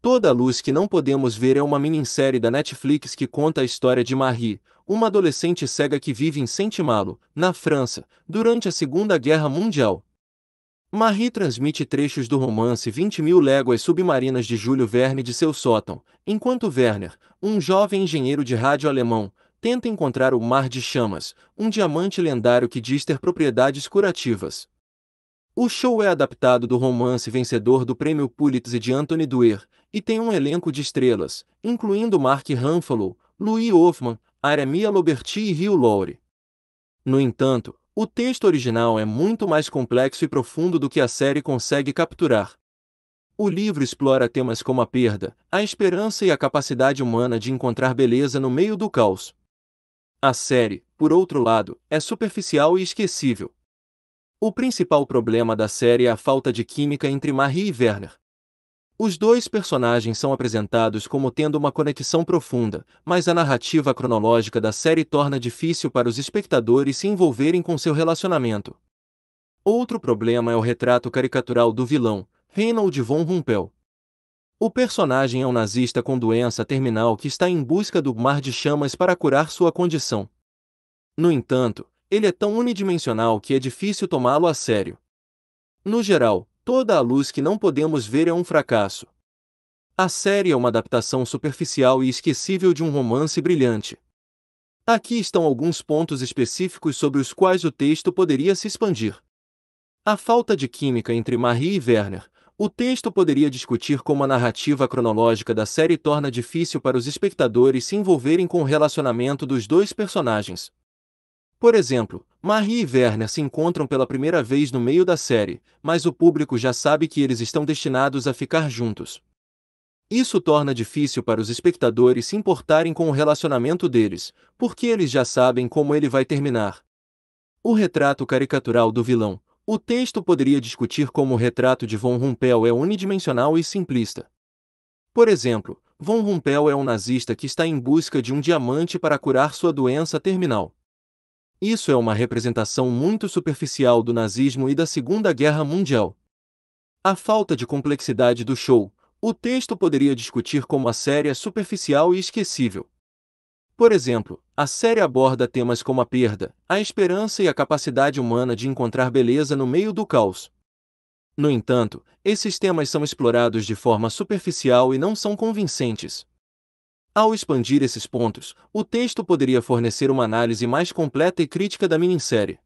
Toda a Luz que Não Podemos Ver é uma minissérie da Netflix que conta a história de Marie, uma adolescente cega que vive em Saint-Malo, na França, durante a Segunda Guerra Mundial. Marie transmite trechos do romance 20 mil léguas submarinas de Júlio Verne de seu sótão, enquanto Werner, um jovem engenheiro de rádio alemão, tenta encontrar o Mar de Chamas, um diamante lendário que diz ter propriedades curativas. O show é adaptado do romance vencedor do Prêmio Pulitzer de Anthony Doerr e tem um elenco de estrelas, incluindo Mark Ruffalo, Louis Hoffman, Aremia Loberti e Hugh Laurie. No entanto, o texto original é muito mais complexo e profundo do que a série consegue capturar. O livro explora temas como a perda, a esperança e a capacidade humana de encontrar beleza no meio do caos. A série, por outro lado, é superficial e esquecível, o principal problema da série é a falta de química entre Marie e Werner. Os dois personagens são apresentados como tendo uma conexão profunda, mas a narrativa cronológica da série torna difícil para os espectadores se envolverem com seu relacionamento. Outro problema é o retrato caricatural do vilão, Reinhold von Rumpel. O personagem é um nazista com doença terminal que está em busca do mar de chamas para curar sua condição. No entanto, ele é tão unidimensional que é difícil tomá-lo a sério. No geral, toda a luz que não podemos ver é um fracasso. A série é uma adaptação superficial e esquecível de um romance brilhante. Aqui estão alguns pontos específicos sobre os quais o texto poderia se expandir. A falta de química entre Marie e Werner. O texto poderia discutir como a narrativa cronológica da série torna difícil para os espectadores se envolverem com o relacionamento dos dois personagens, por exemplo, Marie e Werner se encontram pela primeira vez no meio da série, mas o público já sabe que eles estão destinados a ficar juntos. Isso torna difícil para os espectadores se importarem com o relacionamento deles, porque eles já sabem como ele vai terminar. O retrato caricatural do vilão. O texto poderia discutir como o retrato de Von Rumpel é unidimensional e simplista. Por exemplo, Von Rumpel é um nazista que está em busca de um diamante para curar sua doença terminal. Isso é uma representação muito superficial do nazismo e da Segunda Guerra Mundial. A falta de complexidade do show, o texto poderia discutir como a série é superficial e esquecível. Por exemplo, a série aborda temas como a perda, a esperança e a capacidade humana de encontrar beleza no meio do caos. No entanto, esses temas são explorados de forma superficial e não são convincentes. Ao expandir esses pontos, o texto poderia fornecer uma análise mais completa e crítica da minissérie.